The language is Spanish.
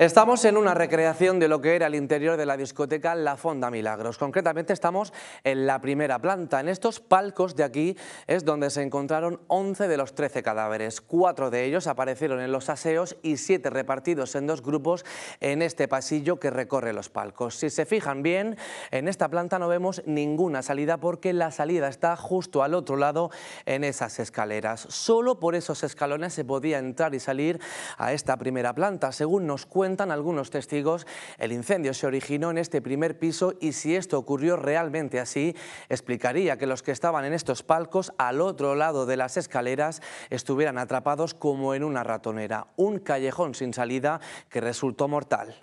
Estamos en una recreación de lo que era el interior de la discoteca La Fonda Milagros. Concretamente estamos en la primera planta. En estos palcos de aquí es donde se encontraron 11 de los 13 cadáveres. Cuatro de ellos aparecieron en los aseos y siete repartidos en dos grupos en este pasillo que recorre los palcos. Si se fijan bien, en esta planta no vemos ninguna salida porque la salida está justo al otro lado en esas escaleras. Solo por esos escalones se podía entrar y salir a esta primera planta, según nos cuenta cuentan algunos testigos, el incendio se originó en este primer piso y si esto ocurrió realmente así, explicaría que los que estaban en estos palcos al otro lado de las escaleras estuvieran atrapados como en una ratonera, un callejón sin salida que resultó mortal.